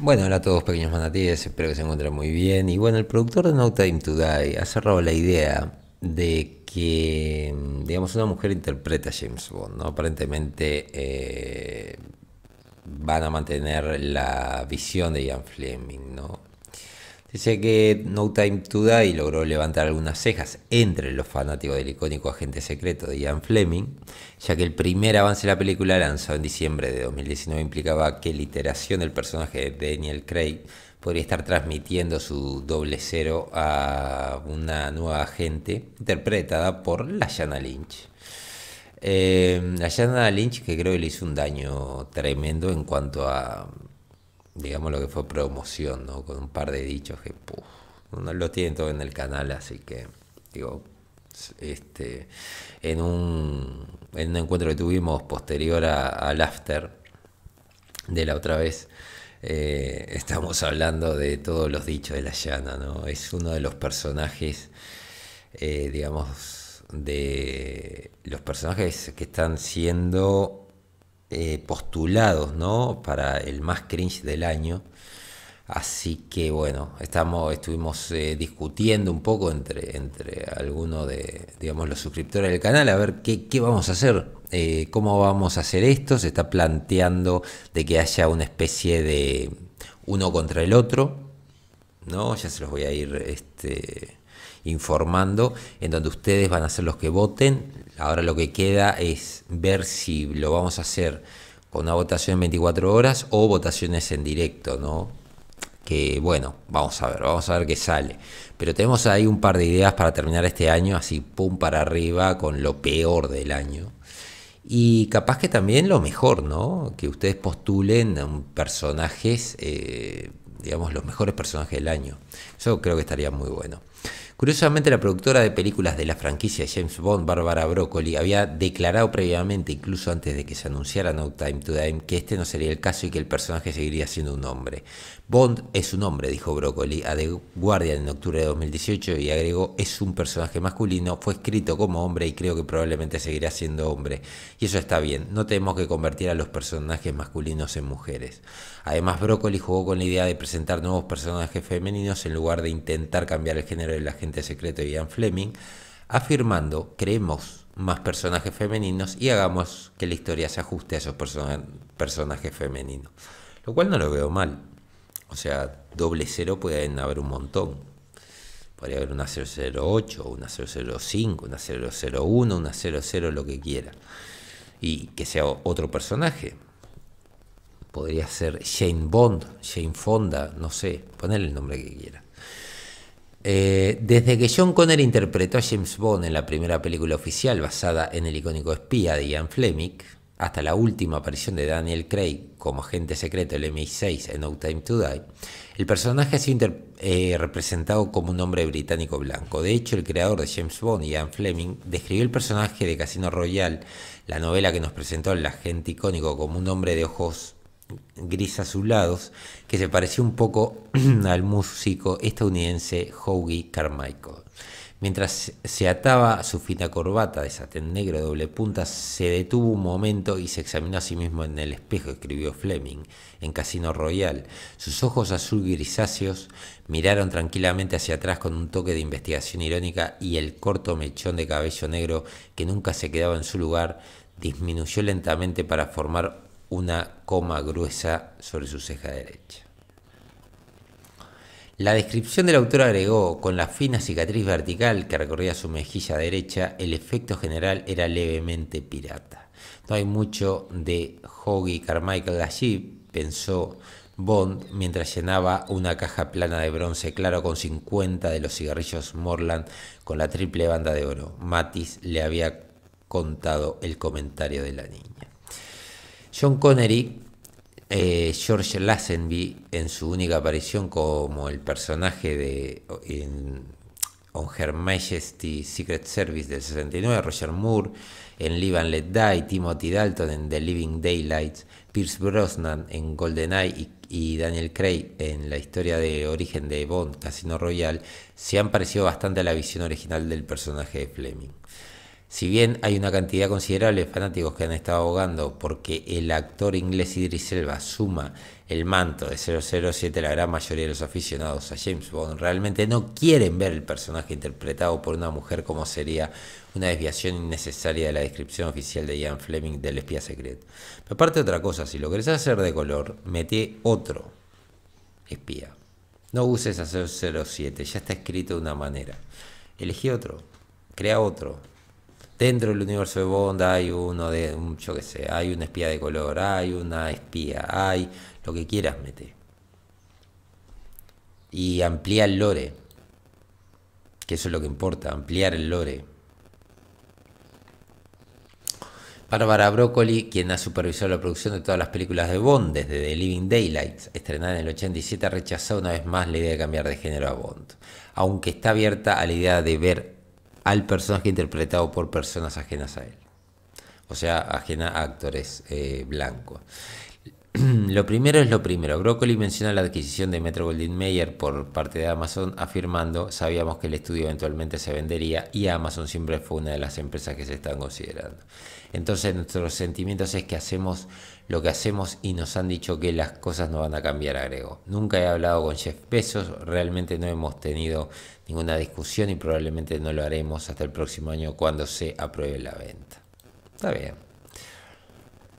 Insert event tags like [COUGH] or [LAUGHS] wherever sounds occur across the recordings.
Bueno, hola a todos pequeños manatíes, espero que se encuentren muy bien. Y bueno, el productor de No Time to Die ha cerrado la idea de que, digamos, una mujer interpreta a James Bond, ¿no? Aparentemente eh, van a mantener la visión de Ian Fleming, ¿no? Dice que No Time to Die logró levantar algunas cejas entre los fanáticos del icónico agente secreto de Ian Fleming, ya que el primer avance de la película lanzado en diciembre de 2019 implicaba que la iteración del personaje de Daniel Craig podría estar transmitiendo su doble cero a una nueva agente interpretada por Lashana Lynch. Eh, Lashana Lynch que creo que le hizo un daño tremendo en cuanto a digamos lo que fue promoción, ¿no? Con un par de dichos que puf, no lo tienen todo en el canal, así que digo, este, en un, encuentro que tuvimos posterior a, al after de la otra vez, eh, estamos hablando de todos los dichos de la llana, ¿no? Es uno de los personajes, eh, digamos, de los personajes que están siendo eh, postulados ¿no? para el más cringe del año. Así que bueno, estamos, estuvimos eh, discutiendo un poco entre, entre algunos de digamos, los suscriptores del canal a ver qué, vamos a hacer, eh, cómo vamos a hacer esto. Se está planteando de que haya una especie de uno contra el otro. ¿no? Ya se los voy a ir este, informando, en donde ustedes van a ser los que voten. Ahora lo que queda es ver si lo vamos a hacer con una votación en 24 horas o votaciones en directo, ¿no? Que bueno, vamos a ver, vamos a ver qué sale. Pero tenemos ahí un par de ideas para terminar este año, así pum para arriba, con lo peor del año. Y capaz que también lo mejor, ¿no? Que ustedes postulen personajes, eh, digamos, los mejores personajes del año. Eso creo que estaría muy bueno. Curiosamente, la productora de películas de la franquicia James Bond, Barbara Broccoli, había declarado previamente, incluso antes de que se anunciara No Time to Die que este no sería el caso y que el personaje seguiría siendo un hombre. Bond es un hombre, dijo Broccoli a The Guardian en octubre de 2018 y agregó, es un personaje masculino, fue escrito como hombre y creo que probablemente seguirá siendo hombre. Y eso está bien, no tenemos que convertir a los personajes masculinos en mujeres. Además, Broccoli jugó con la idea de presentar nuevos personajes femeninos en lugar de intentar cambiar el género el agente secreto Ian Fleming, afirmando, creemos más personajes femeninos y hagamos que la historia se ajuste a esos personajes femeninos. Lo cual no lo veo mal. O sea, doble cero puede haber un montón. Podría haber una 008, una 005, una 001, una 00, lo que quiera. Y que sea otro personaje. Podría ser Jane Bond, Jane Fonda, no sé, ponerle el nombre que quiera. Eh, desde que John Connery interpretó a James Bond en la primera película oficial basada en el icónico espía de Ian Fleming, hasta la última aparición de Daniel Craig como agente secreto del MI6 en No Time to Die, el personaje ha sido eh, representado como un hombre británico blanco. De hecho, el creador de James Bond, Ian Fleming, describió el personaje de Casino Royale, la novela que nos presentó el agente icónico, como un hombre de ojos gris azulados que se parecía un poco [CLEARS THROAT] al músico estadounidense Howie Carmichael. Mientras se ataba su fina corbata de satén negro doble punta, se detuvo un momento y se examinó a sí mismo en el espejo, escribió Fleming, en Casino Royal. Sus ojos azul grisáceos miraron tranquilamente hacia atrás con un toque de investigación irónica y el corto mechón de cabello negro que nunca se quedaba en su lugar disminuyó lentamente para formar una coma gruesa sobre su ceja derecha. La descripción del autor agregó, con la fina cicatriz vertical que recorría su mejilla derecha, el efecto general era levemente pirata. No hay mucho de Hoggy Carmichael allí, pensó Bond mientras llenaba una caja plana de bronce claro con 50 de los cigarrillos Morland con la triple banda de oro. Matis le había contado el comentario de la niña. John Connery, eh, George Lazenby, en su única aparición como el personaje de en, On Her Majesty Secret Service del 69, Roger Moore, en Live and Let Die, Timothy Dalton en The Living Daylights, Pierce Brosnan en GoldenEye y, y Daniel Craig en la historia de origen de Bond, Casino Royale, se han parecido bastante a la visión original del personaje de Fleming. Si bien hay una cantidad considerable de fanáticos que han estado ahogando porque el actor inglés Idris Elba suma el manto de 007, la gran mayoría de los aficionados a James Bond realmente no quieren ver el personaje interpretado por una mujer como sería una desviación innecesaria de la descripción oficial de Ian Fleming del espía secreto. Pero aparte otra cosa, si lo querés hacer de color, mete otro espía. No uses a 007, ya está escrito de una manera. Elegí otro, crea otro, dentro del universo de Bond hay uno de, yo qué sé, hay un espía de color, hay una espía, hay lo que quieras meter. Y amplía el lore, que eso es lo que importa, ampliar el lore. Bárbara Broccoli, quien ha supervisado la producción de todas las películas de Bond desde The Living Daylight, estrenada en el 87, rechazó una vez más la idea de cambiar de género a Bond, aunque está abierta a la idea de ver al personaje interpretado por personas ajenas a él. O sea, ajena a actores eh, blancos. [CLEARS THROAT] lo primero es lo primero. Broccoli menciona la adquisición de Metro Goldwyn Mayer por parte de Amazon, afirmando: Sabíamos que el estudio eventualmente se vendería y Amazon siempre fue una de las empresas que se están considerando. Entonces, nuestros sentimientos es que hacemos lo que hacemos y nos han dicho que las cosas no van a cambiar, agregó. Nunca he hablado con Jeff Bezos, realmente no hemos tenido ninguna discusión y probablemente no lo haremos hasta el próximo año cuando se apruebe la venta. Está bien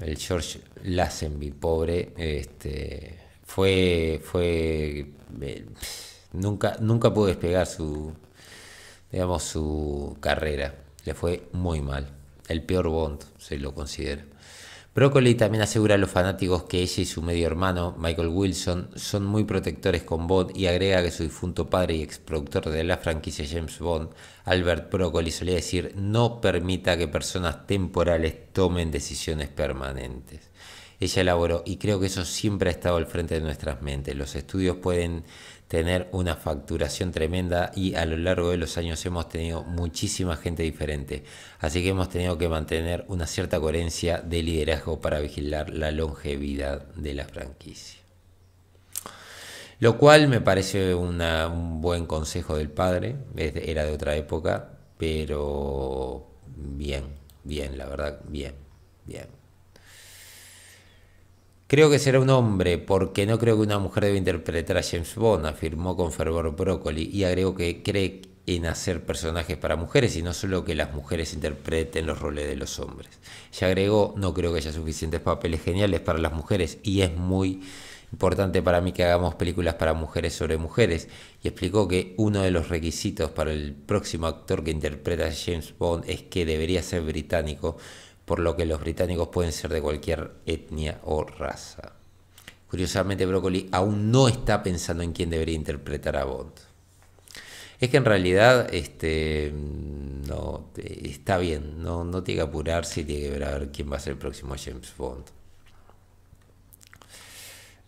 el George Lazenby, pobre, este, fue, fue, eh, nunca, nunca pudo despegar su, su carrera. Le fue muy mal. El peor Bond se lo considera. Broccoli también asegura a los fanáticos que ella y su medio hermano, Michael Wilson, son muy protectores con Bond y agrega que su difunto padre y exproductor de la franquicia James Bond, Albert Broccoli, solía decir no permita que personas temporales tomen decisiones permanentes. Ella elaboró, y creo que eso siempre ha estado al frente de nuestras mentes, los estudios pueden tener una facturación tremenda y a lo largo de los años hemos tenido muchísima gente diferente. Así que hemos tenido que mantener una cierta coherencia de liderazgo para vigilar la longevidad de la franquicia. Lo cual me parece un buen consejo del padre, era de otra época, pero bien, bien, la verdad, bien, bien. Creo que será un hombre, porque no creo que una mujer deba interpretar a James Bond, afirmó con fervor Broccoli, y agregó que cree en hacer personajes para mujeres y no solo que las mujeres interpreten los roles de los hombres. Ya agregó, no creo que haya suficientes papeles geniales para las mujeres y es muy importante para mí que hagamos películas para mujeres sobre mujeres y explicó que uno de los requisitos para el próximo actor que interpreta a James Bond es que debería ser británico por lo que los británicos pueden ser de cualquier etnia o raza. Curiosamente, Broccoli aún no está pensando en quién debería interpretar a Bond. Es que en realidad este, mm, no, está bien, no, no tiene que apurarse y tiene que ver a ver quién va a ser el próximo James Bond.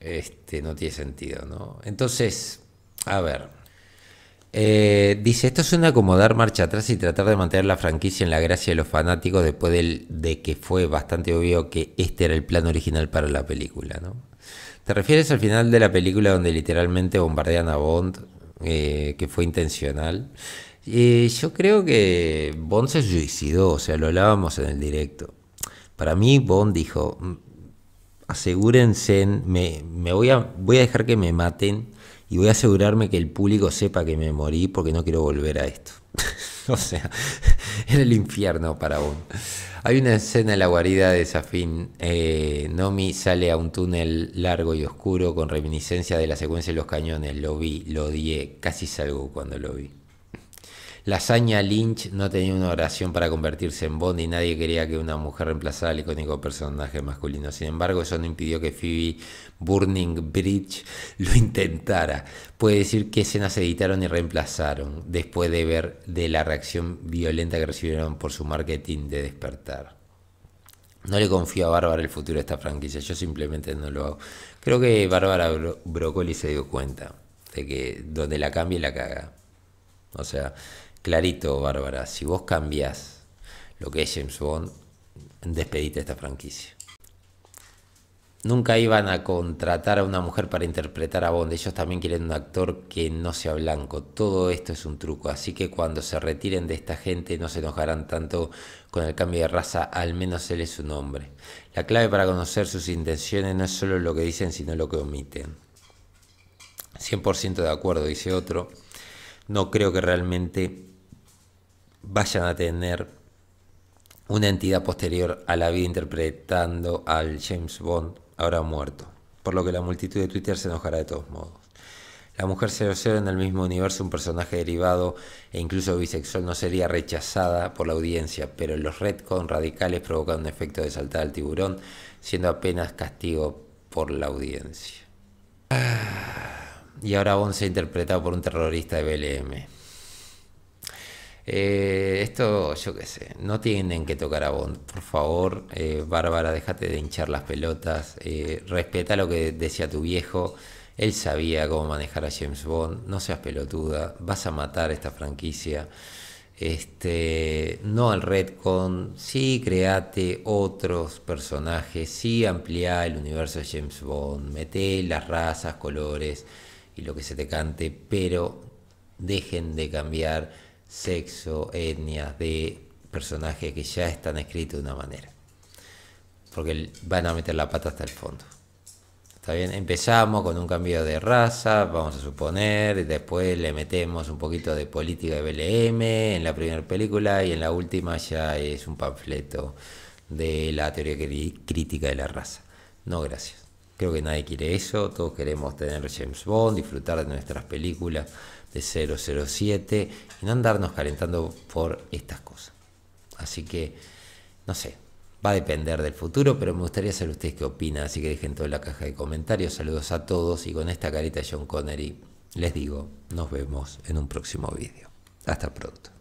Este, no tiene sentido, ¿no? Entonces, a ver. Eh, dice, esto suena como dar marcha atrás y tratar de mantener la franquicia en la gracia de los fanáticos después de que fue bastante obvio que este era el plan original para la película, ¿Te refieres al final de la película donde literalmente bombardean a Bond, eh, que fue intencional? Eh, yo creo que Bond se suicidó, o sea, lo hablábamos en el directo. Para mí Bond dijo, mm, asegúrense, me, voy, a, voy a dejar que me maten y voy a asegurarme que el público sepa que me morí porque no quiero volver a esto. [LAUGHS] o sea, [LAUGHS] era el infierno para uno. Hay una escena en la guarida de Safin. Eh, Nomi sale a un túnel largo y oscuro con reminiscencia de la secuencia de los cañones. Lo vi, lo odié, casi salgo cuando lo vi. La Lynch no tenía una oración para convertirse en Bond y nadie quería que una mujer reemplazara al icónico personaje masculino. Sin embargo, eso no impidió que Phoebe Burning Bridge lo intentara. Puede decir que escenas editaron y reemplazaron después de ver de la reacción violenta que recibieron por su marketing de despertar. No le confío a Bárbara el futuro de esta franquicia, yo simplemente no lo hago. Creo que Bárbara Broccoli se dio cuenta de que donde la cambie la caga. O sea, clarito, Bárbara, si vos cambiás lo que es James Bond, despedite esta franquicia. Nunca iban a contratar a una mujer para interpretar a Bond. Ellos también quieren un actor que no sea blanco. Todo esto es un truco. Así que cuando se retiren de esta gente no se enojarán tanto con el cambio de raza. Al menos él es un hombre. La clave para conocer sus intenciones no es solo lo que dicen, sino lo que omiten. 100% de acuerdo, dice otro. No creo que realmente vayan a tener una entidad posterior a la vida interpretando al James Bond ahora muerto, por lo que la multitud de Twitter se enojará de todos modos. La mujer 00 en el mismo universo, un personaje derivado e incluso bisexual, no sería rechazada por la audiencia, pero los retcon radicales provocan un efecto de saltar al tiburón, siendo apenas castigo por la audiencia. [SIGHS] Y ahora Bond se ha interpretado por un terrorista de BLM. Eh, esto, yo qué sé, no tienen que tocar a Bond. Por favor, eh, Bárbara, déjate de hinchar las pelotas. Eh, respeta lo que decía tu viejo. Él sabía cómo manejar a James Bond. No seas pelotuda. Vas a matar esta franquicia. Este, no al Redcon. Sí, create otros personajes. Sí, amplía el universo de James Bond. Mete las razas, colores y lo que se te cante. Pero dejen de cambiar sexo, etnia de personajes que ya están escritos de una manera. Porque van a meter la pata hasta el fondo. Está bien, empezamos con un cambio de raza, vamos a suponer, después le metemos un poquito de política de BLM en la primera película y en la última ya es un panfleto de la teoría crítica de la raza. No, gracias. Creo que nadie quiere eso, todos queremos tener James Bond, disfrutar de nuestras películas de 007 y no andarnos calentando por estas cosas. Así que, no sé, va a depender del futuro, pero me gustaría saber ustedes qué opinan, así que dejen todo en la caja de comentarios. Saludos a todos y con esta carita John Connery les digo, nos vemos en un próximo vídeo. Hasta pronto.